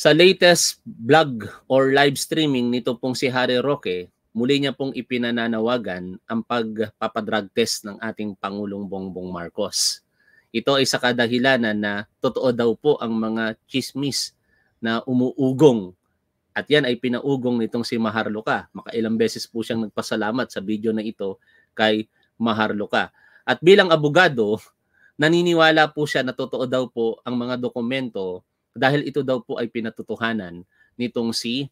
Sa latest vlog or live streaming nito pong si Harry Roque, muli niya pong ipinananawagan ang pagpapadrug test ng ating Pangulong Bongbong Marcos. Ito ay sa kadahilanan na totoo daw po ang mga chismis na umuugong at yan ay pinaugong nitong si Maharlika. Makailang beses po siyang nagpasalamat sa video na ito kay Maharlika. At bilang abogado, naniniwala po siya na totoo daw po ang mga dokumento dahil ito daw po ay pinatotohanan nitong si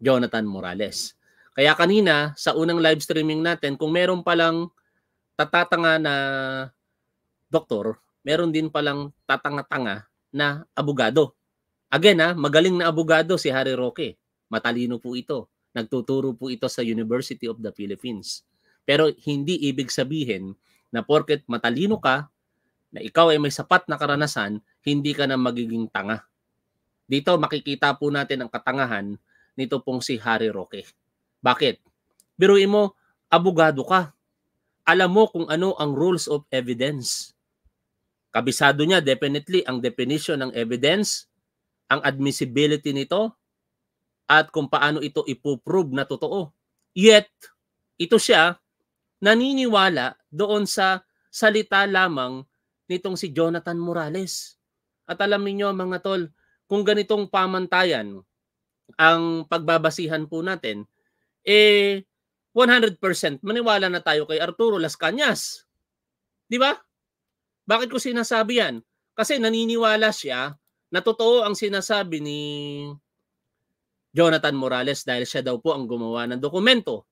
Jonathan Morales. Kaya kanina sa unang live streaming natin, kung meron palang tatatanga na doktor, meron din palang tatanga-tanga na abogado. Again ha, ah, magaling na abogado si Harry Roque. Matalino po ito. Nagtuturo po ito sa University of the Philippines. Pero hindi ibig sabihin na porket matalino ka na ikaw ay may sapat na karanasan, hindi ka na magiging tanga. Dito makikita po natin ang katangahan nito pong si Harry Roque. Bakit? Biruin mo, abogado ka. Alam mo kung ano ang rules of evidence. Kabisado niya definitely ang definition ng evidence, ang admissibility nito, at kung paano ito ipoprove na totoo. Yet, ito siya naniniwala doon sa salita lamang nitong si Jonathan Morales. At alam niyo mga tol, kung ganitong pamantayan ang pagbabasihan po natin, eh 100% maniwala na tayo kay Arturo Las Cañas. Di ba? Bakit ko sinasabi yan? Kasi naniniwala siya na totoo ang sinasabi ni Jonathan Morales dahil siya daw po ang gumawa ng dokumento.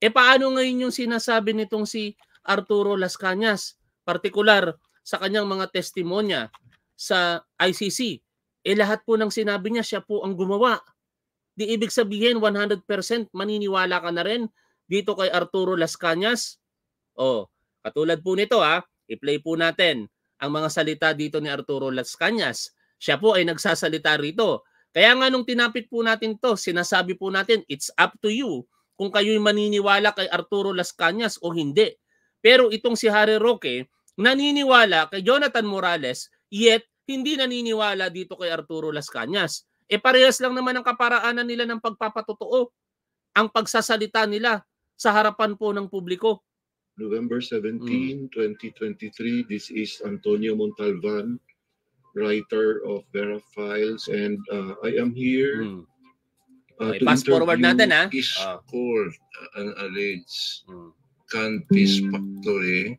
E paano ngayon yung sinasabi nitong si Arturo Las Cañas? Partikular sa kanyang mga testimonya sa ICC. Eh lahat po ng sinabi niya, siya po ang gumawa. Di ibig sabihin 100% maniniwala ka na rin dito kay Arturo Las Cañas. O, oh, katulad po nito ha, ah, i-play po natin ang mga salita dito ni Arturo Las Cañas. Siya po ay nagsasalita rito. Kaya nga nung tinapit po natin to, sinasabi po natin, it's up to you kung kayo'y maniniwala kay Arturo Las Cañas o hindi. Pero itong si Harry Roque, naniniwala kay Jonathan Morales, yet hindi naniniwala dito kay Arturo Las Cañas. E parehas lang naman ang kaparaanan nila ng pagpapatotoo, ang pagsasalita nila sa harapan po ng publiko. November 17, 2023, mm. this is Antonio Montalvan, writer of Vera Files, and uh, I am here mm. uh, okay, to pass forward natin, ha? Ah. Iskor, ah. uh. an alleged mm. Cantis mm. Factory,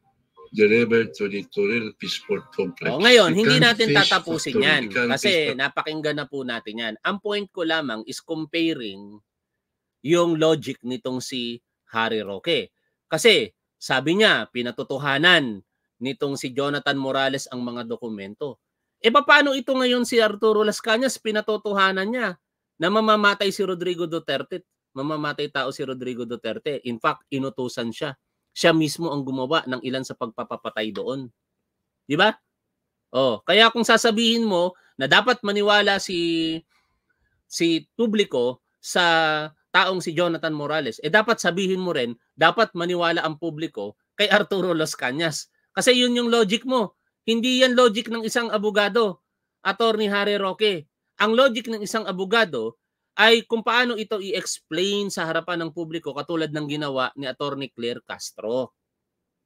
delivered to the Toril Peaceport Complex. Oh, ngayon, hindi natin tatapusin yan kasi napakinggan na po natin yan. Ang point ko lamang is comparing yung logic nitong si Harry Roque. Kasi sabi niya, pinatotohanan nitong si Jonathan Morales ang mga dokumento. E paano ito ngayon si Arturo Las Cañas pinatotohanan niya na mamamatay si Rodrigo Duterte? Mamamatay tao si Rodrigo Duterte. In fact, inutusan siya siya mismo ang gumawa ng ilan sa pagpapapatay doon. 'Di ba? Oh, kaya kung sasabihin mo na dapat maniwala si si publiko sa taong si Jonathan Morales, eh dapat sabihin mo rin, dapat maniwala ang publiko kay Arturo Los Cañas. Kasi yun yung logic mo. Hindi yan logic ng isang abogado, Attorney Harry Roque. Ang logic ng isang abogado, ay kung paano ito i-explain sa harapan ng publiko katulad ng ginawa ni Attorney Claire Castro.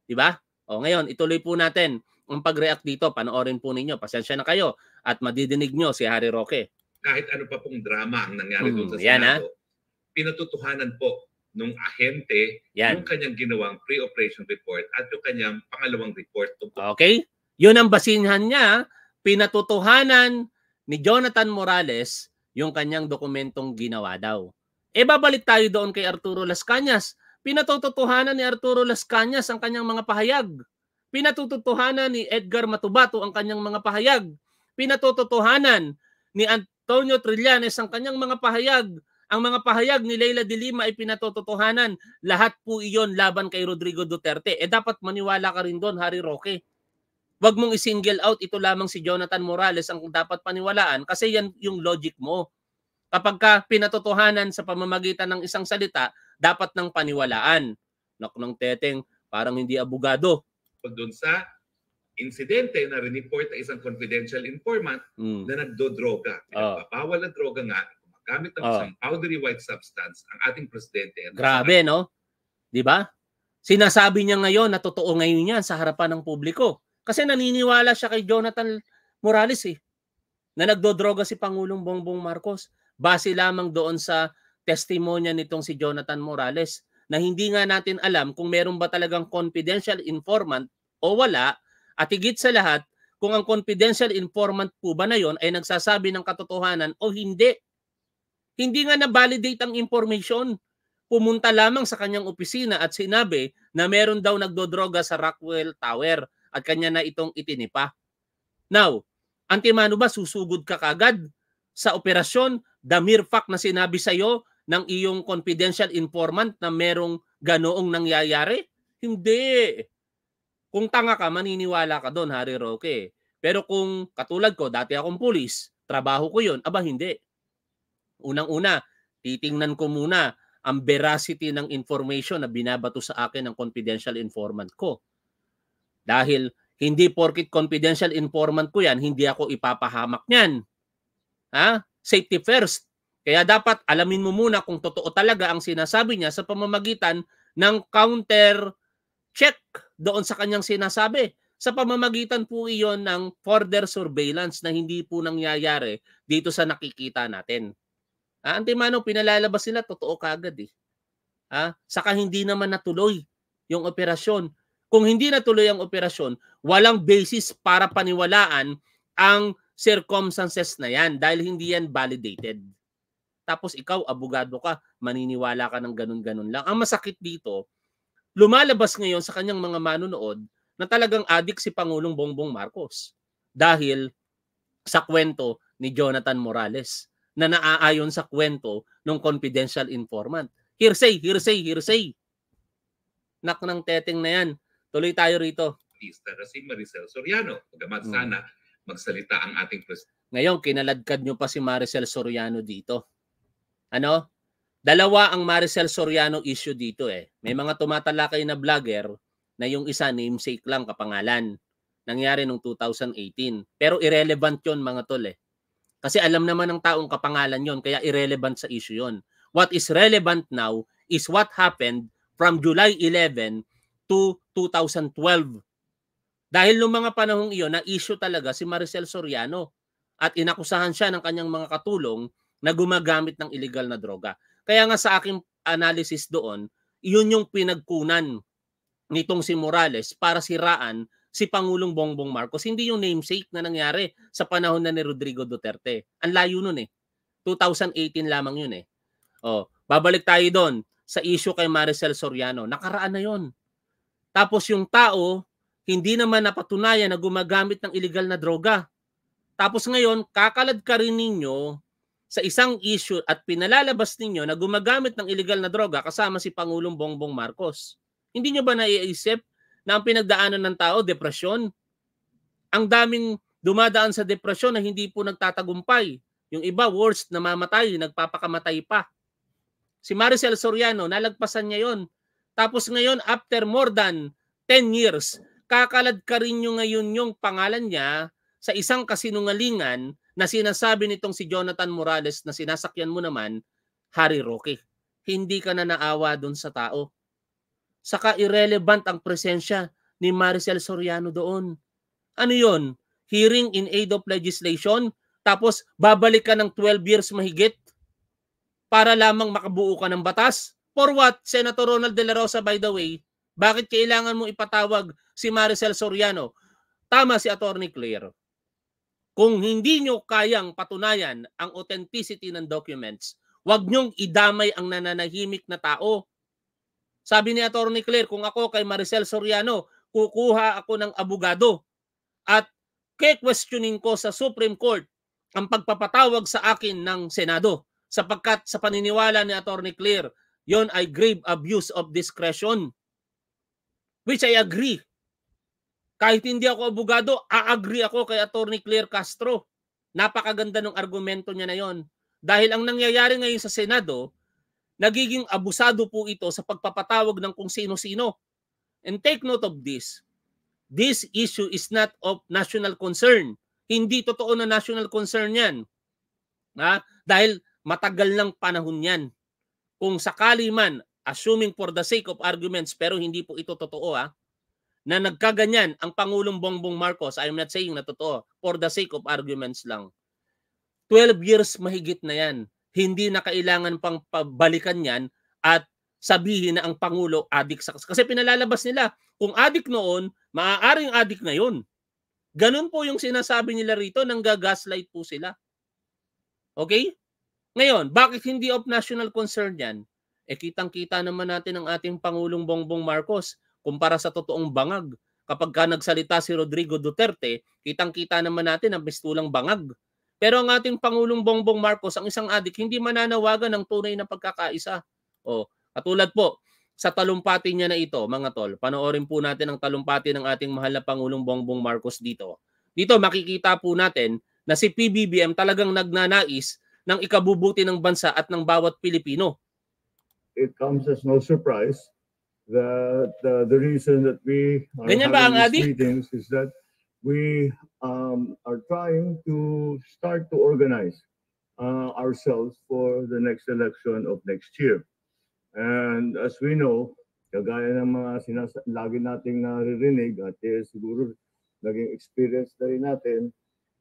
'Di ba? O ngayon, ituloy po natin ang pag-react dito. Panoorin po ninyo. Pasensya na kayo at madidinig nyo si Harry Roque. Kahit ano pa pong drama ang nangyari hmm, doon sa yan Senado, ha? Ah. pinatutuhanan po nung ahente yan. yung kanyang ginawang pre-operation report at yung kanyang pangalawang report. Okay? Yun ang basinhan niya, pinatutuhanan ni Jonathan Morales yung kanyang dokumentong ginawa daw. E babalik tayo doon kay Arturo Las Cañas. Pinatototohanan ni Arturo Las Cañas ang kanyang mga pahayag. Pinatototohanan ni Edgar Matubato ang kanyang mga pahayag. Pinatototohanan ni Antonio Trillanes ang kanyang mga pahayag. Ang mga pahayag ni Leila de Lima ay pinatototohanan. Lahat po iyon laban kay Rodrigo Duterte. E dapat maniwala ka rin doon, Harry Roque. Huwag mong isingle out, ito lamang si Jonathan Morales ang dapat paniwalaan kasi yan yung logic mo. Kapag ka pinatotohanan sa pamamagitan ng isang salita, dapat ng paniwalaan. Naku ng teteng, parang hindi abogado. Doon sa insidente na rin-report na isang confidential informant mm. na nagdodroga. Ah. Pinagbabawal oh. ang droga nga, gumagamit ng oh. isang powdery white substance ang ating presidente. Ano Grabe, na- no? Di ba? Sinasabi niya ngayon na totoo ngayon yan sa harapan ng publiko. Kasi naniniwala siya kay Jonathan Morales eh, na nagdo-droga si Pangulong Bongbong Marcos base lamang doon sa testimonya nitong si Jonathan Morales na hindi nga natin alam kung meron ba talagang confidential informant o wala at higit sa lahat kung ang confidential informant po ba na yon ay nagsasabi ng katotohanan o hindi. Hindi nga na-validate ang information. Pumunta lamang sa kanyang opisina at sinabi na meron daw nagdodroga sa Rockwell Tower at kanya na itong itinipa. Now, antimano ba susugod ka kagad sa operasyon, the mere fact na sinabi sa iyo ng iyong confidential informant na merong ganoong nangyayari? Hindi. Kung tanga ka, maniniwala ka doon, Harry Roque. Pero kung katulad ko, dati akong pulis, trabaho ko yon aba hindi. Unang-una, titingnan ko muna ang veracity ng information na binabato sa akin ng confidential informant ko. Dahil hindi porkit confidential informant ko yan, hindi ako ipapahamak niyan. Ha? Safety first. Kaya dapat alamin mo muna kung totoo talaga ang sinasabi niya sa pamamagitan ng counter check doon sa kanyang sinasabi. Sa pamamagitan po iyon ng further surveillance na hindi po nangyayari dito sa nakikita natin. Ah, Antimano, pinalalabas nila, totoo kagad eh. Ha? saka hindi naman natuloy yung operasyon. Kung hindi natuloy ang operasyon, walang basis para paniwalaan ang circumstances na yan dahil hindi yan validated. Tapos ikaw, abogado ka, maniniwala ka ng ganun-ganun lang. Ang masakit dito, lumalabas ngayon sa kanyang mga manunood na talagang adik si Pangulong Bongbong Marcos dahil sa kwento ni Jonathan Morales na naaayon sa kwento ng confidential informant. Hearsay, hearsay, hearsay. Nak ng teteng na yan. Tuloy tayo rito. Artista na Maricel Soriano. Pagamat hmm. sana magsalita ang ating presidente. Ngayon, kinaladkad nyo pa si Maricel Soriano dito. Ano? Dalawa ang Maricel Soriano issue dito eh. May mga tumatalakay na vlogger na yung isa namesake lang kapangalan. Nangyari nung 2018. Pero irrelevant yon mga tol eh. Kasi alam naman ng taong kapangalan yon kaya irrelevant sa issue yon. What is relevant now is what happened from July 11 to 2012 dahil noong mga panahong iyon, na-issue talaga si Maricel Soriano at inakusahan siya ng kanyang mga katulong na gumagamit ng illegal na droga. Kaya nga sa aking analysis doon, iyon yung pinagkunan nitong si Morales para siraan si Pangulong Bongbong Marcos. Hindi yung namesake na nangyari sa panahon na ni Rodrigo Duterte. Ang layo nun eh. 2018 lamang yun eh. Oh, babalik tayo doon sa issue kay Maricel Soriano. Nakaraan na yon. Tapos yung tao hindi naman napatunayan na gumagamit ng illegal na droga. Tapos ngayon, kakalad ka rin ninyo sa isang issue at pinalalabas ninyo na gumagamit ng illegal na droga kasama si Pangulong Bongbong Marcos. Hindi nyo ba naiisip na ang pinagdaanan ng tao, depresyon? Ang daming dumadaan sa depresyon na hindi po nagtatagumpay. Yung iba, worst, namamatay, nagpapakamatay pa. Si Maricel Soriano, nalagpasan niya yon. Tapos ngayon, after more than 10 years, Nakakalad ka rin nyo ngayon yung pangalan niya sa isang kasinungalingan na sinasabi nitong si Jonathan Morales na sinasakyan mo naman, Harry Roque. Hindi ka na naawa doon sa tao. Saka irrelevant ang presensya ni Maricel Soriano doon. Ano yon? Hearing in aid of legislation? Tapos babalik ka ng 12 years mahigit para lamang makabuo ka ng batas? For what, Senator Ronald De La Rosa, by the way, bakit kailangan mo ipatawag si Maricel Soriano. Tama si Attorney Claire. Kung hindi nyo kayang patunayan ang authenticity ng documents, huwag nyong idamay ang nananahimik na tao. Sabi ni Attorney Claire, kung ako kay Maricel Soriano, kukuha ako ng abogado at ke-questioning ko sa Supreme Court ang pagpapatawag sa akin ng Senado sapagkat sa paniniwala ni Attorney Claire, yon ay grave abuse of discretion. Which I agree kahit hindi ako abogado, a-agree ako kay Attorney Claire Castro. Napakaganda ng argumento niya na yon. Dahil ang nangyayari ngayon sa Senado, nagiging abusado po ito sa pagpapatawag ng kung sino-sino. And take note of this. This issue is not of national concern. Hindi totoo na national concern yan. Ha? Dahil matagal ng panahon yan. Kung sakali man, assuming for the sake of arguments, pero hindi po ito totoo ha, na nagkaganyan ang Pangulong Bongbong Marcos, I'm not saying na totoo, for the sake of arguments lang. 12 years mahigit na yan. Hindi na kailangan pang pabalikan yan at sabihin na ang Pangulo adik sa... Kasi pinalalabas nila, kung adik noon, maaaring adik ngayon. Ganun po yung sinasabi nila rito, nanggagaslight po sila. Okay? Ngayon, bakit hindi of national concern yan? Eh kitang-kita naman natin ang ating Pangulong Bongbong Marcos kumpara sa totoong bangag. Kapag ka nagsalita si Rodrigo Duterte, kitang-kita naman natin ang mistulang bangag. Pero ang ating Pangulong Bongbong Marcos, ang isang adik, hindi mananawagan ng tunay na pagkakaisa. O, katulad po, sa talumpati niya na ito, mga tol, panoorin po natin ang talumpati ng ating mahal na Pangulong Bongbong Marcos dito. Dito makikita po natin na si PBBM talagang nagnanais ng ikabubuti ng bansa at ng bawat Pilipino. It comes as no surprise The uh, the reason that we are Ganyan ba having these meetings is that we um, are trying to start to organize uh, ourselves for the next election of next year. And as we know, kagaya ng mga sinas lagi nating naririnig at eh, siguro naging experience na rin natin,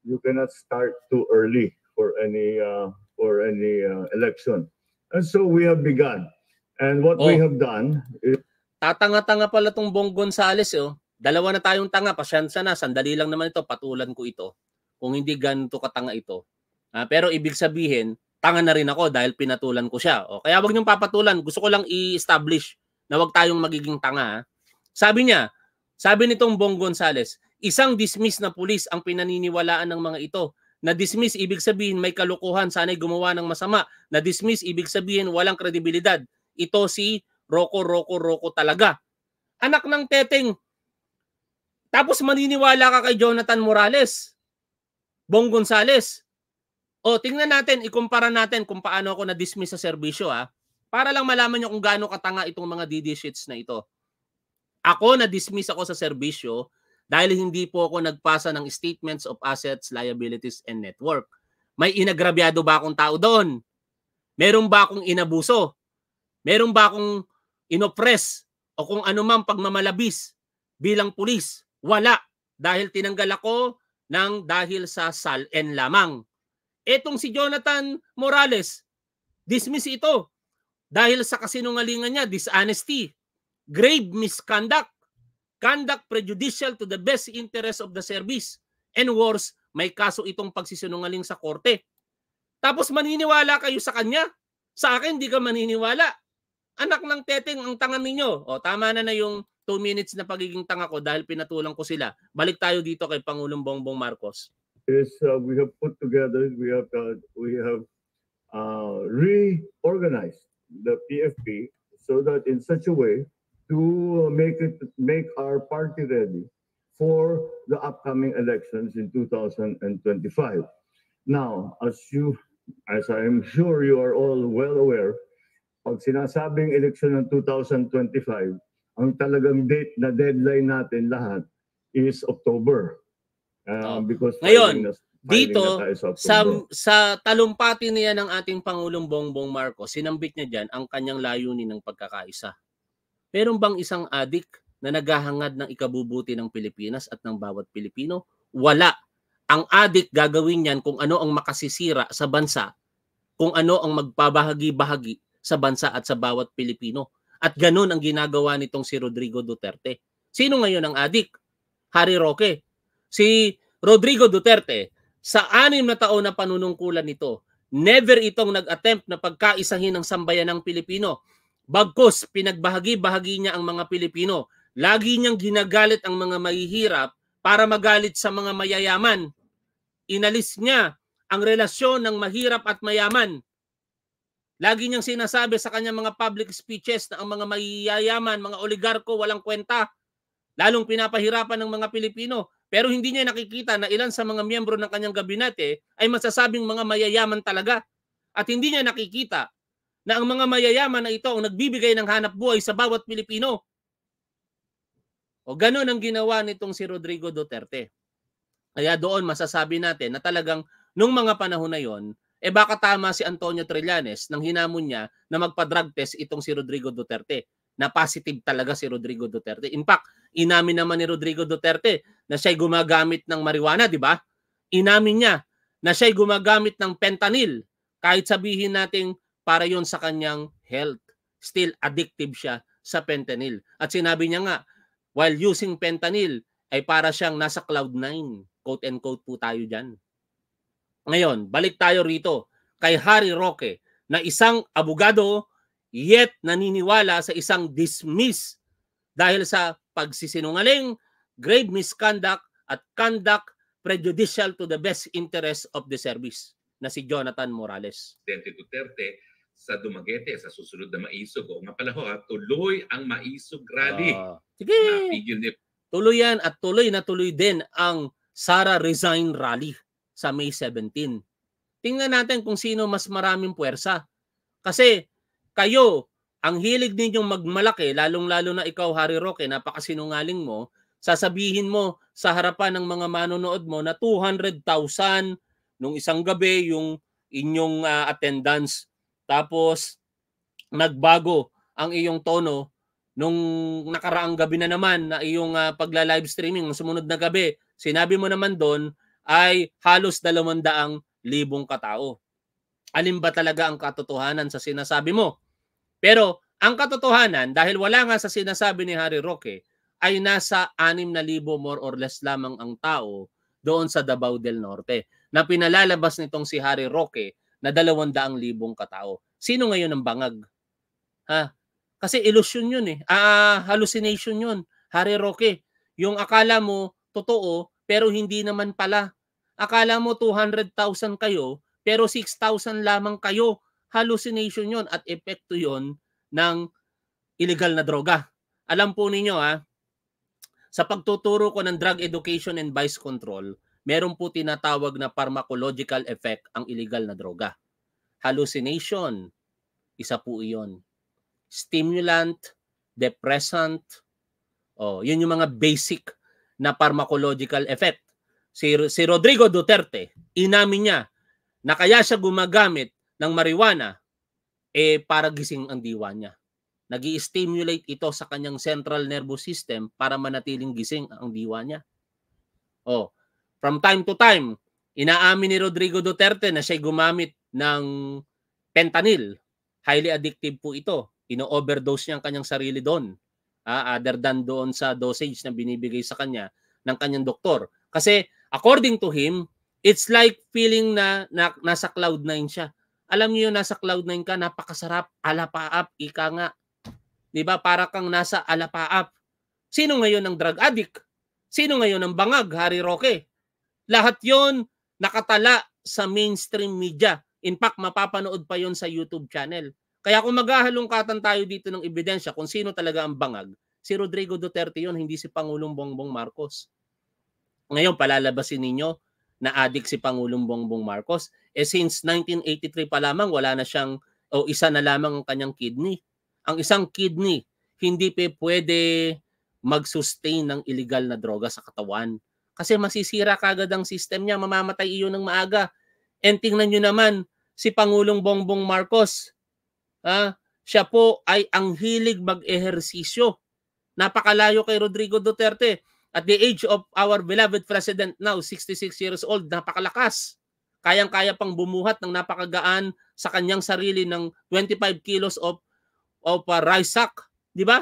you cannot start too early for any uh, for any uh, election. And so we have begun. And what we oh. have done is Tatanga-tanga pala tong Bong Gonzales, oh. Dalawa na tayong tanga, pasyansa na, sandali lang naman ito, patulan ko ito. Kung hindi ganito katanga ito. Ah, pero ibig sabihin, tanga na rin ako dahil pinatulan ko siya. O, oh, kaya wag niyong papatulan. Gusto ko lang i-establish na wag tayong magiging tanga. Ha? Sabi niya, sabi nitong Bong Gonzales, isang dismiss na pulis ang pinaniniwalaan ng mga ito. Na dismiss ibig sabihin may kalokohan, sana'y gumawa ng masama. Na dismiss ibig sabihin walang kredibilidad. Ito si Roko, Roko, Roko talaga. Anak ng teteng. Tapos maniniwala ka kay Jonathan Morales, Bong Gonzales. O, tingnan natin, ikumpara natin kung paano ako na-dismiss sa serbisyo ha. Para lang malaman nyo kung gaano katanga itong mga DD sheets na ito. Ako, na-dismiss ako sa serbisyo dahil hindi po ako nagpasa ng statements of assets, liabilities, and network. May inagrabyado ba akong tao doon? Meron ba akong inabuso? Meron ba akong inoppress o kung anumang pagmamalabis bilang pulis. Wala dahil tinanggal ako ng dahil sa salen lamang. Etong si Jonathan Morales, dismiss ito dahil sa kasinungalingan niya, dishonesty, grave misconduct, conduct prejudicial to the best interest of the service, and worse, may kaso itong pagsisinungaling sa korte. Tapos maniniwala kayo sa kanya? Sa akin, hindi ka maniniwala anak ng teteng, ang tanga ninyo. O, tama na na yung 2 minutes na pagiging tanga ko dahil pinatulang ko sila. Balik tayo dito kay Pangulong Bongbong Marcos. Is uh, we have put together, we have uh, we have uh, reorganized the PFP so that in such a way to make it make our party ready for the upcoming elections in 2025. Now, as you, as I am sure you are all well aware, pag sinasabing eleksyon ng 2025, ang talagang date na deadline natin lahat is October. Um, Because Ngayon, na, dito na sa, sa talumpati niya ng ating Pangulong Bongbong Marcos, sinambit niya diyan ang kanyang layunin ng pagkakaisa. Meron bang isang adik na naghahangad ng ikabubuti ng Pilipinas at ng bawat Pilipino? Wala. Ang adik gagawin niyan kung ano ang makasisira sa bansa, kung ano ang magbabahagi-bahagi sa bansa at sa bawat Pilipino. At ganun ang ginagawa nitong si Rodrigo Duterte. Sino ngayon ang adik? Harry Roque. Si Rodrigo Duterte, sa anim na taon na panunungkulan nito, never itong nag-attempt na pagkaisahin ang sambayan ng Pilipino. Bagkos, pinagbahagi-bahagi niya ang mga Pilipino. Lagi niyang ginagalit ang mga mahihirap para magalit sa mga mayayaman. Inalis niya ang relasyon ng mahirap at mayaman Lagi niyang sinasabi sa kanyang mga public speeches na ang mga mayayaman, mga oligarko, walang kwenta. Lalong pinapahirapan ng mga Pilipino. Pero hindi niya nakikita na ilan sa mga miyembro ng kanyang gabinete ay masasabing mga mayayaman talaga. At hindi niya nakikita na ang mga mayayaman na ito ang nagbibigay ng hanap buhay sa bawat Pilipino. O ganun ang ginawa nitong si Rodrigo Duterte. Kaya doon masasabi natin na talagang nung mga panahon na yon, eh baka tama si Antonio Trillanes nang hinamon niya na magpa-drug test itong si Rodrigo Duterte na positive talaga si Rodrigo Duterte. In fact, inamin naman ni Rodrigo Duterte na siya'y gumagamit ng marijuana, di ba? Inamin niya na siya'y gumagamit ng fentanyl kahit sabihin nating para yon sa kanyang health. Still addictive siya sa fentanyl. At sinabi niya nga, while using fentanyl ay para siyang nasa cloud nine. Quote and quote po tayo dyan. Ngayon, balik tayo rito kay Harry Roque na isang abogado yet naniniwala sa isang dismiss dahil sa pagsisinungaling, grave misconduct at conduct prejudicial to the best interest of the service na si Jonathan Morales. Presidente Duterte sa Dumaguete sa susunod na maisog. O nga tuloy ang maisog rally. Uh, sige. Napigil ni... Tuloy yan at tuloy na tuloy din ang Sara Resign Rally sa May 17. Tingnan natin kung sino mas maraming puwersa. Kasi kayo, ang hilig ninyong magmalaki, lalong-lalo na ikaw, Harry Roque, napakasinungaling mo, sasabihin mo sa harapan ng mga manonood mo na 200,000 nung isang gabi yung inyong uh, attendance. Tapos nagbago ang iyong tono nung nakaraang gabi na naman na iyong uh, pagla-live streaming, sumunod na gabi, sinabi mo naman doon ay halos libong katao. Alin ba talaga ang katotohanan sa sinasabi mo? Pero ang katotohanan, dahil wala nga sa sinasabi ni Harry Roque, ay nasa 6,000 more or less lamang ang tao doon sa Davao del Norte na pinalalabas nitong si Harry Roque na 200,000 katao. Sino ngayon ang bangag? Ha? Kasi illusion yun eh. Ah, hallucination yun. Harry Roque. Yung akala mo, totoo, pero hindi naman pala. Akala mo 200,000 kayo, pero 6,000 lamang kayo. Hallucination yon at epekto yon ng illegal na droga. Alam po ninyo ha, ah, sa pagtuturo ko ng drug education and vice control, meron po tinatawag na pharmacological effect ang illegal na droga. Hallucination, isa po iyon. Stimulant, depressant, oh, yun yung mga basic na pharmacological effect. Si, si Rodrigo Duterte, inamin niya na kaya siya gumagamit ng marijuana eh para gising ang diwa niya. nag stimulate ito sa kanyang central nervous system para manatiling gising ang diwa niya. Oh, from time to time, inaamin ni Rodrigo Duterte na siya gumamit ng fentanyl. Highly addictive po ito. ino-overdose niya ang kanyang sarili doon uh, other than doon sa dosage na binibigay sa kanya ng kanyang doktor. Kasi according to him, it's like feeling na, na nasa cloud 9 siya. Alam niyo yung nasa cloud 9 ka, napakasarap, alapaap, ika nga. 'Di ba? Para kang nasa alapaap. Sino ngayon ang drug addict? Sino ngayon ang bangag, Harry Roque? Lahat 'yon nakatala sa mainstream media. In fact, mapapanood pa 'yon sa YouTube channel. Kaya kung maghahalungkatan tayo dito ng ebidensya kung sino talaga ang bangag, si Rodrigo Duterte yon hindi si Pangulong Bongbong Marcos. Ngayon, palalabasin ninyo na adik si Pangulong Bongbong Marcos. Eh since 1983 pa lamang, wala na siyang, o oh, isa na lamang ang kanyang kidney. Ang isang kidney, hindi pa pwede mag-sustain ng illegal na droga sa katawan. Kasi masisira kagad ang system niya, mamamatay iyon ng maaga. And tingnan nyo naman, si Pangulong Bongbong Marcos, ah, siya po ay ang hilig mag-ehersisyo. Napakalayo kay Rodrigo Duterte. At the age of our beloved president now, 66 years old, napakalakas. Kayang-kaya pang bumuhat ng napakagaan sa kanyang sarili ng 25 kilos of of uh, rice sack, 'di ba?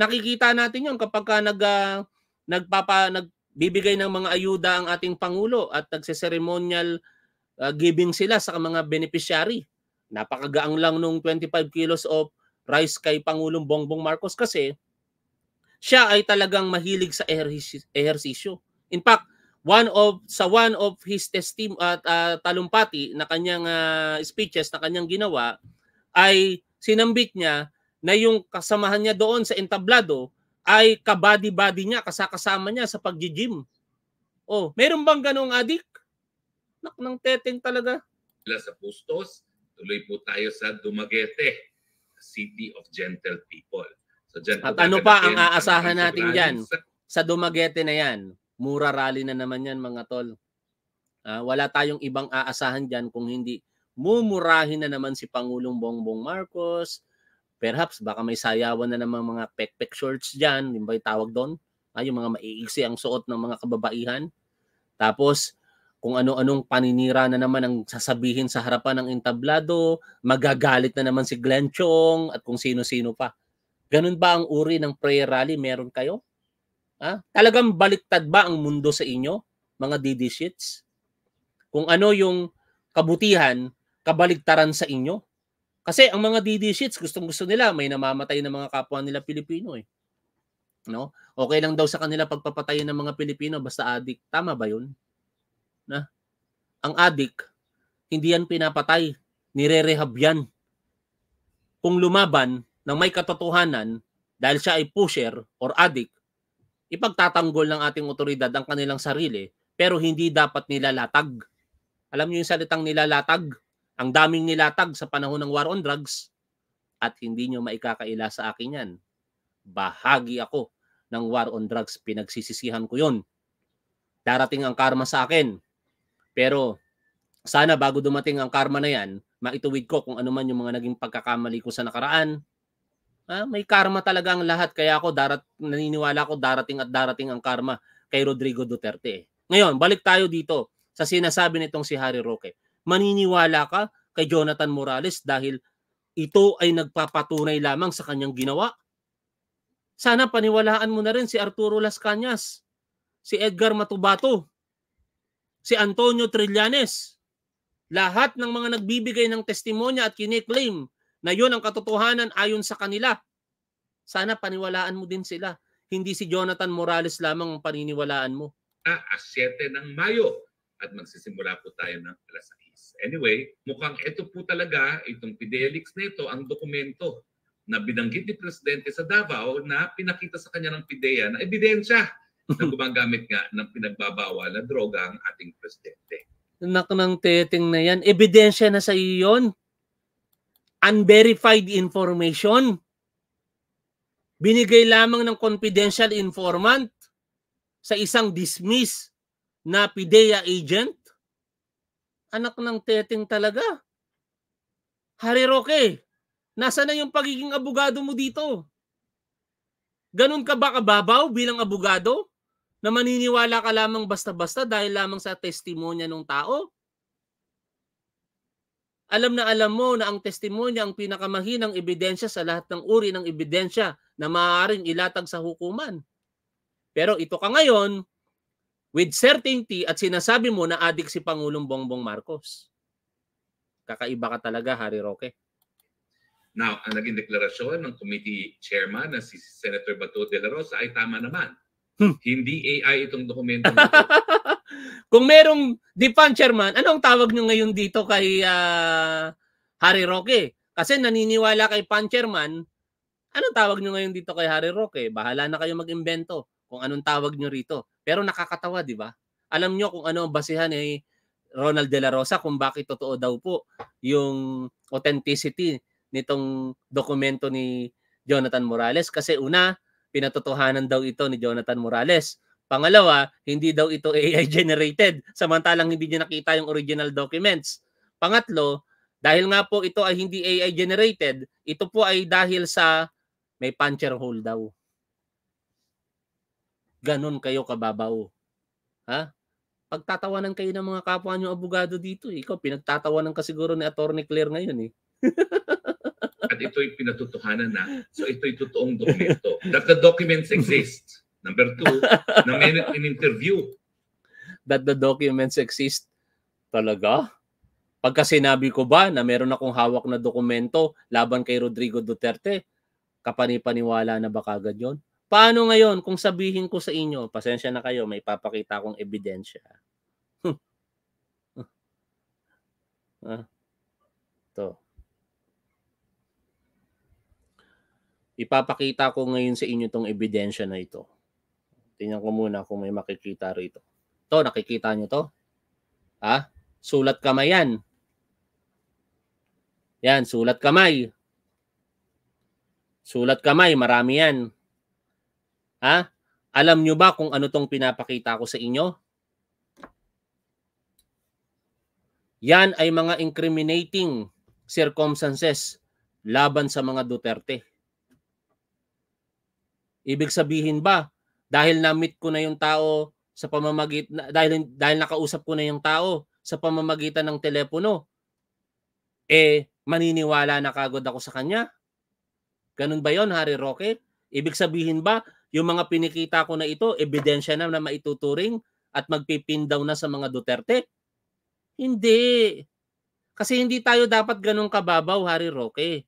Nakikita natin 'yon kapag ka nag uh, nagpapa nagbibigay ng mga ayuda ang ating pangulo at nagse uh, giving sila sa mga beneficiary napakagaang lang nung 25 kilos of rice kay Pangulong Bongbong Marcos kasi siya ay talagang mahilig sa ehersisyo. In fact, one of sa one of his testim at uh, talumpati na kanyang uh, speeches na kanyang ginawa ay sinambit niya na yung kasamahan niya doon sa entablado ay kabody-body niya, kasakasama niya sa pagji-gym. Oh, meron bang ganong adik? Nak ng teteng talaga. Sila sa pustos, tuloy po tayo sa Dumaguete, City of Gentle People. So, dyan At ano pa ang aasahan natin dyan? Sa, sa Dumaguete na yan, mura rally na naman yan mga tol. Uh, wala tayong ibang aasahan dyan kung hindi mumurahin na naman si Pangulong Bongbong Marcos. Perhaps baka may sayawan na naman mga pek-pek shorts dyan, yung ba yung tawag doon? Ah, yung mga maiiksi ang suot ng mga kababaihan. Tapos, kung ano-anong paninira na naman ang sasabihin sa harapan ng entablado, magagalit na naman si Glenn Chong at kung sino-sino pa. Ganun ba ang uri ng prayer rally meron kayo? Ha? Talagang baliktad ba ang mundo sa inyo, mga DD sheets? Kung ano yung kabutihan, kabaligtaran sa inyo? Kasi ang mga DD sheets, gustong-gusto nila, may namamatay ng mga kapwa nila Pilipino eh. No? Okay lang daw sa kanila pagpapatay ng mga Pilipino basta adik. Tama ba yun? na ang adik, hindi yan pinapatay, nirerehab yan. Kung lumaban ng may katotohanan dahil siya ay pusher or adik, ipagtatanggol ng ating otoridad ang kanilang sarili pero hindi dapat nilalatag. Alam niyo yung salitang nilalatag? Ang daming nilatag sa panahon ng war on drugs at hindi niyo maikakaila sa akin yan. Bahagi ako ng war on drugs. Pinagsisisihan ko yon. Darating ang karma sa akin pero sana bago dumating ang karma na yan, maituwid ko kung ano man yung mga naging pagkakamali ko sa nakaraan. Ah, may karma talaga ang lahat. Kaya ako darat, naniniwala ako darating at darating ang karma kay Rodrigo Duterte. Ngayon, balik tayo dito sa sinasabi nitong si Harry Roque. Maniniwala ka kay Jonathan Morales dahil ito ay nagpapatunay lamang sa kanyang ginawa. Sana paniwalaan mo na rin si Arturo Las Cañas, si Edgar Matubato, si Antonio Trillanes. Lahat ng mga nagbibigay ng testimonya at kiniklaim na yun ang katotohanan ayon sa kanila. Sana paniwalaan mo din sila. Hindi si Jonathan Morales lamang ang paniniwalaan mo. As 7 ng Mayo at magsisimula po tayo ng alas 6. Anyway, mukhang ito po talaga, itong Fidelix nito ang dokumento na binanggit ni Presidente sa Davao na pinakita sa kanya ng PIDEA na ebidensya na gumagamit nga ng pinagbabawal na droga ang ating presidente. Nak ng teting na yan, ebidensya na sa iyo yun. Unverified information. Binigay lamang ng confidential informant sa isang dismiss na PIDEA agent. Anak ng teting talaga. Hari Roque, nasa na yung pagiging abogado mo dito? Ganun ka ba kababaw bilang abogado? na maniniwala ka lamang basta-basta dahil lamang sa testimonya ng tao? Alam na alam mo na ang testimonya ang pinakamahinang ebidensya sa lahat ng uri ng ebidensya na maaaring ilatag sa hukuman. Pero ito ka ngayon with certainty at sinasabi mo na adik si Pangulong Bongbong Marcos. Kakaiba ka talaga, Harry Roque. Now, ang naging deklarasyon ng committee chairman na si Senator Bato de la Rosa ay tama naman Hmm. Hindi AI itong dokumento. Kung merong Dipan Chairman, anong tawag nyo ngayon dito kay uh, Harry Roque? Kasi naniniwala kay Pan Chairman, anong tawag nyo ngayon dito kay Harry Roque? Bahala na kayo mag-imbento kung anong tawag nyo rito. Pero nakakatawa, di ba? Alam nyo kung ano ang basihan ni eh, Ronald De La Rosa kung bakit totoo daw po yung authenticity nitong dokumento ni Jonathan Morales. Kasi una, Pinatotohanan daw ito ni Jonathan Morales. Pangalawa, hindi daw ito AI-generated samantalang hindi niya nakita yung original documents. Pangatlo, dahil nga po ito ay hindi AI-generated, ito po ay dahil sa may puncher hole daw. Ganon kayo kababaw. Ha? Pagtatawanan kayo ng mga kapwa nyo abogado dito. Eh. Ikaw, pinagtatawanan ka siguro ni Attorney Claire ngayon eh. at ito'y pinatutuhanan na. So ito'y totoong dokumento. That the documents exist. Number two, na may in interview. That the documents exist. Talaga? Pagka sinabi ko ba na meron akong hawak na dokumento laban kay Rodrigo Duterte, kapani-paniwala na ba kagad yon? Paano ngayon kung sabihin ko sa inyo, pasensya na kayo, may papakita akong ebidensya. Ah. ah, to. Ipapakita ko ngayon sa inyo itong ebidensya na ito. Tingnan ko muna kung may makikita rito. To, nakikita nyo to? Ha? Sulat kamay yan. Yan, sulat kamay. Sulat kamay, marami yan. Ha? Alam nyo ba kung ano tong pinapakita ko sa inyo? Yan ay mga incriminating circumstances laban sa mga Duterte. Ibig sabihin ba, dahil na-meet ko na yung tao sa pamamagitan, dahil, dahil nakausap ko na yung tao sa pamamagitan ng telepono, eh, maniniwala na kagod ako sa kanya? Ganun ba yon Harry Roque? Ibig sabihin ba, yung mga pinikita ko na ito, ebidensya na na maituturing at magpipin daw na sa mga Duterte? Hindi. Kasi hindi tayo dapat ganun kababaw, Harry Roque.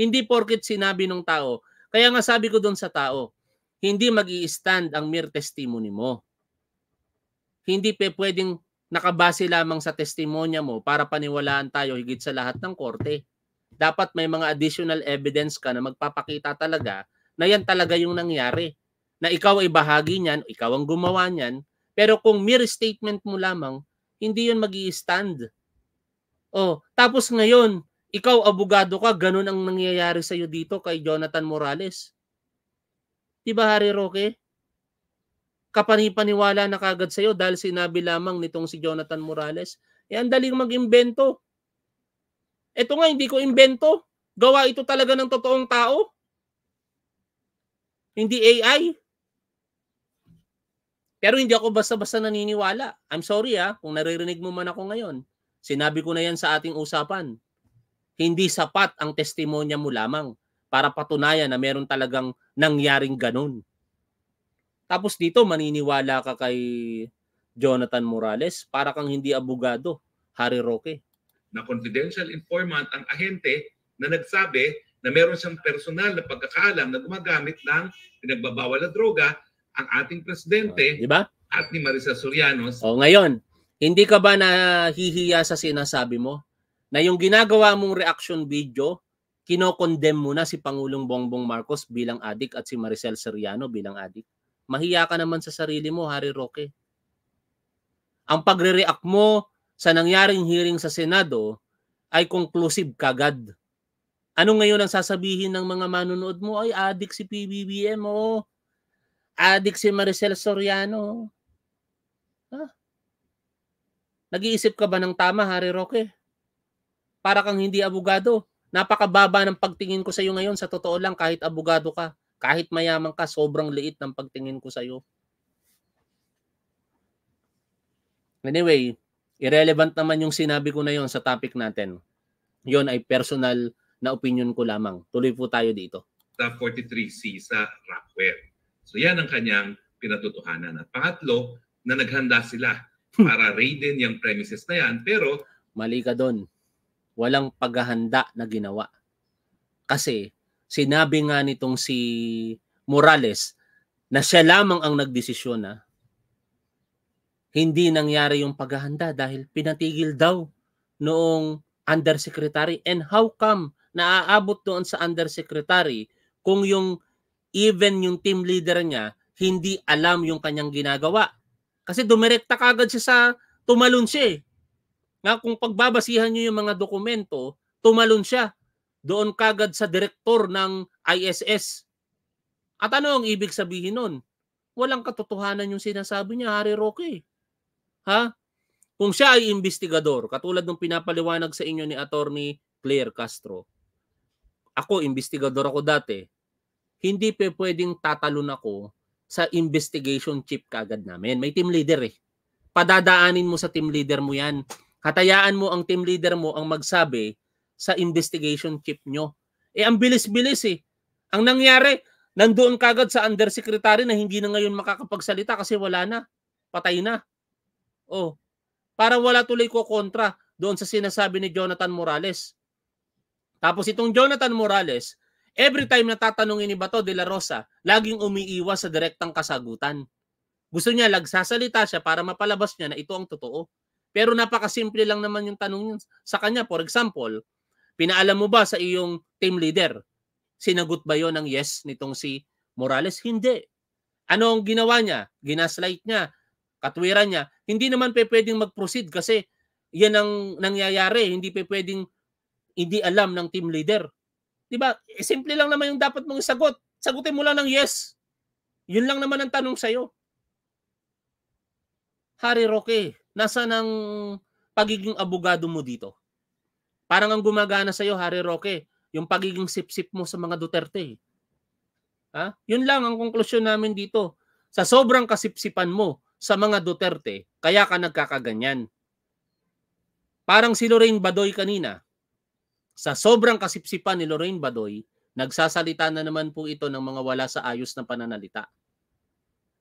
Hindi porket sinabi ng tao. Kaya nga sabi ko doon sa tao, hindi mag stand ang mere testimony mo. Hindi pe pwedeng nakabase lamang sa testimonya mo para paniwalaan tayo higit sa lahat ng korte. Dapat may mga additional evidence ka na magpapakita talaga na yan talaga yung nangyari. Na ikaw ay bahagi niyan, ikaw ang gumawa niyan. Pero kung mere statement mo lamang, hindi yun mag stand Oh, tapos ngayon, ikaw abogado ka, ganun ang nangyayari sa iyo dito kay Jonathan Morales. Di ba, Hari Roque? Kapanipaniwala na kagad sa'yo dahil sinabi lamang nitong si Jonathan Morales. Eh, ang daling mag-imbento. Ito nga, hindi ko imbento. Gawa ito talaga ng totoong tao. Hindi AI. Pero hindi ako basta-basta naniniwala. I'm sorry ha, ah, kung naririnig mo man ako ngayon. Sinabi ko na yan sa ating usapan. Hindi sapat ang testimonya mo lamang para patunayan na meron talagang nangyaring ganun. Tapos dito, maniniwala ka kay Jonathan Morales para kang hindi abogado, Harry Roque. Na confidential informant ang ahente na nagsabi na meron siyang personal na pagkakaalam na gumagamit ng pinagbabawal na droga ang ating presidente uh, diba? at ni Marisa Sorianos. O ngayon, hindi ka ba nahihiya sa sinasabi mo na yung ginagawa mong reaction video kinokondem mo na si Pangulong Bongbong Marcos bilang adik at si Maricel Seriano bilang adik. Mahiya ka naman sa sarili mo, Harry Roque. Ang pagre-react mo sa nangyaring hearing sa Senado ay conclusive kagad. Ano ngayon ang sasabihin ng mga manonood mo? Ay, adik si PBBM, o. Oh. Adik si Maricel Soriano. Ha? Nag-iisip ka ba ng tama, Harry Roque? Para kang hindi abogado Napakababa ng pagtingin ko sa iyo ngayon sa totoo lang kahit abogado ka, kahit mayaman ka, sobrang liit ng pagtingin ko sa iyo. Anyway, irrelevant naman yung sinabi ko na yon sa topic natin. Yon ay personal na opinion ko lamang. Tuloy po tayo dito. Sa 43C sa Rockwell. So yan ang kanyang pinatotohanan. At pangatlo, na naghanda sila para raidin yung premises na yan. Pero mali ka doon walang paghahanda na ginawa. Kasi sinabi nga nitong si Morales na siya lamang ang nagdesisyon na ah. hindi nangyari yung paghahanda dahil pinatigil daw noong undersecretary and how come naaabot doon sa undersecretary kung yung even yung team leader niya hindi alam yung kanyang ginagawa kasi dumirekta kagad siya sa tumalon siya eh na kung pagbabasihan nyo yung mga dokumento, tumalon siya doon kagad sa direktor ng ISS. At ano ang ibig sabihin nun? Walang katotohanan yung sinasabi niya, Harry Roque. Ha? Kung siya ay investigador, katulad ng pinapaliwanag sa inyo ni Attorney Claire Castro, ako, investigador ako dati, hindi pa pwedeng tatalon ako sa investigation chip kagad namin. May team leader eh. Padadaanin mo sa team leader mo yan Hatayaan mo ang team leader mo ang magsabi sa investigation chief nyo. Eh, ang bilis-bilis eh. Ang nangyari, nandoon kagad sa undersecretary na hindi na ngayon makakapagsalita kasi wala na. Patay na. Oh, para wala tuloy ko kontra doon sa sinasabi ni Jonathan Morales. Tapos itong Jonathan Morales, every time na tatanungin ni Bato de la Rosa, laging umiiwas sa direktang kasagutan. Gusto niya, lagsasalita siya para mapalabas niya na ito ang totoo. Pero napakasimple lang naman yung tanong yun sa kanya. For example, pinaalam mo ba sa iyong team leader? Sinagot ba yon ng yes nitong si Morales? Hindi. Ano ang ginawa niya? Ginaslight niya, katwiran niya. Hindi naman pe pwedeng mag-proceed kasi yan ang nangyayari. Hindi pe pwedeng hindi alam ng team leader. 'Di ba? E, simple lang naman yung dapat mong sagot. Sagutin mo lang ng yes. Yun lang naman ang tanong sa'yo. Harry Roque, nasa ang pagiging abogado mo dito? Parang ang gumagana sa iyo, Harry Roque, yung pagiging sip-sip mo sa mga Duterte. Eh. Ha? Yun lang ang konklusyon namin dito. Sa sobrang kasipsipan mo sa mga Duterte, kaya ka nagkakaganyan. Parang si Lorraine Badoy kanina. Sa sobrang kasipsipan ni Lorraine Badoy, nagsasalita na naman po ito ng mga wala sa ayos na pananalita.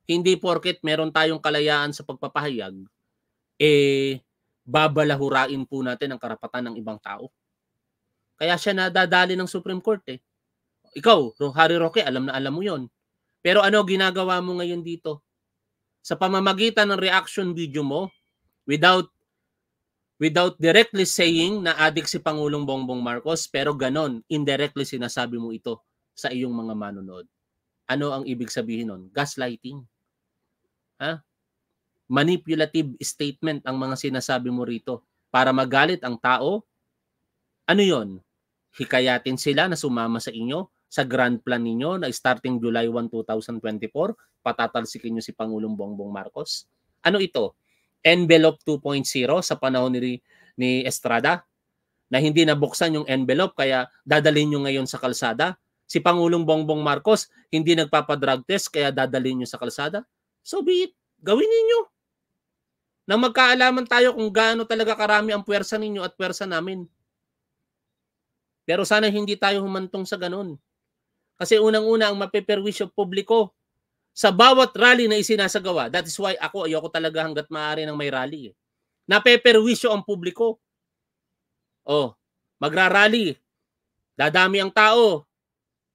Hindi porket meron tayong kalayaan sa pagpapahayag, eh babalahurain po natin ang karapatan ng ibang tao. Kaya siya nadadali ng Supreme Court eh. Ikaw, Harry Roque, alam na alam mo yon. Pero ano ginagawa mo ngayon dito? Sa pamamagitan ng reaction video mo, without without directly saying na adik si Pangulong Bongbong Marcos, pero ganon, indirectly sinasabi mo ito sa iyong mga manonood. Ano ang ibig sabihin nun? Gaslighting. Ha? manipulative statement ang mga sinasabi mo rito para magalit ang tao? Ano yon? Hikayatin sila na sumama sa inyo sa grand plan ninyo na starting July 1, 2024, patatalsikin nyo si Pangulong Bongbong Marcos? Ano ito? Envelope 2.0 sa panahon ni, ni Estrada na hindi nabuksan yung envelope kaya dadalhin nyo ngayon sa kalsada? Si Pangulong Bongbong Marcos hindi nagpapadrug test kaya dadalhin nyo sa kalsada? So be it. Gawin ninyo na magkaalaman tayo kung gaano talaga karami ang puwersa ninyo at puwersa namin. Pero sana hindi tayo humantong sa ganun. Kasi unang-una ang mapeperwisyo publiko sa bawat rally na isinasagawa. That is why ako ayoko talaga hanggat maaari ng may rally. Eh. Napeperwisyo ang publiko. Oh, magra-rally. Dadami ang tao.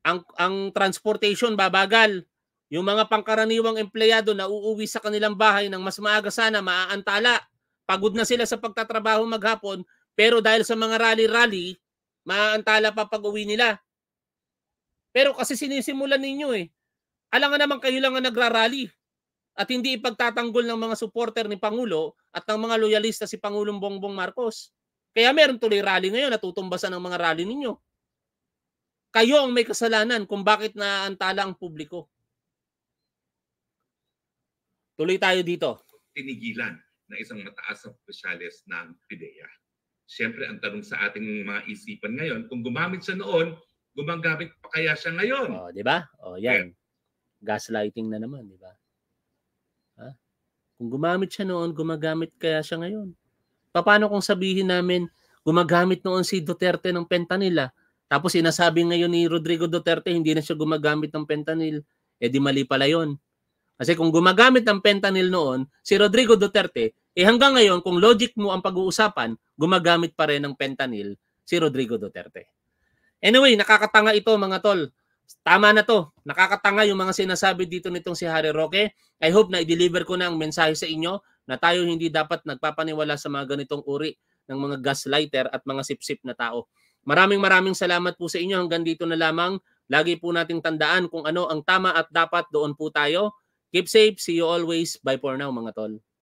Ang ang transportation babagal. Yung mga pangkaraniwang empleyado na uuwi sa kanilang bahay ng mas maaga sana maaantala. Pagod na sila sa pagtatrabaho maghapon pero dahil sa mga rally-rally, maaantala pa pag-uwi nila. Pero kasi sinisimulan ninyo eh. Alangan naman kayo lang ang nagra-rally at hindi ipagtatanggol ng mga supporter ni Pangulo at ng mga loyalista si Pangulong Bongbong Marcos. Kaya meron tuloy rally ngayon, natutumbasan ng mga rally ninyo. Kayo ang may kasalanan kung bakit naaantala ang publiko. Tuloy tayo dito. Tinigilan ng isang mataas na specialist ng PIDEA. Siyempre, ang tanong sa ating mga isipan ngayon, kung gumamit siya noon, gumagamit pa kaya siya ngayon? Oh, di ba? Oh, yan. Yeah. Gaslighting na naman, di ba? Ha? Kung gumamit siya noon, gumagamit kaya siya ngayon? Paano kung sabihin namin, gumagamit noon si Duterte ng pentanil ah? Tapos sinasabi ngayon ni Rodrigo Duterte, hindi na siya gumagamit ng pentanil. Eh di mali pala yon. Kasi kung gumagamit ng fentanyl noon, si Rodrigo Duterte, eh hanggang ngayon, kung logic mo ang pag-uusapan, gumagamit pa rin ng fentanyl si Rodrigo Duterte. Anyway, nakakatanga ito mga tol. Tama na to. Nakakatanga yung mga sinasabi dito nitong si Harry Roque. I hope na i-deliver ko na ang mensahe sa inyo na tayo hindi dapat nagpapaniwala sa mga ganitong uri ng mga gaslighter at mga sipsip na tao. Maraming maraming salamat po sa inyo. Hanggang dito na lamang. Lagi po nating tandaan kung ano ang tama at dapat doon po tayo Keep safe. See you always. Bye for now mga tol.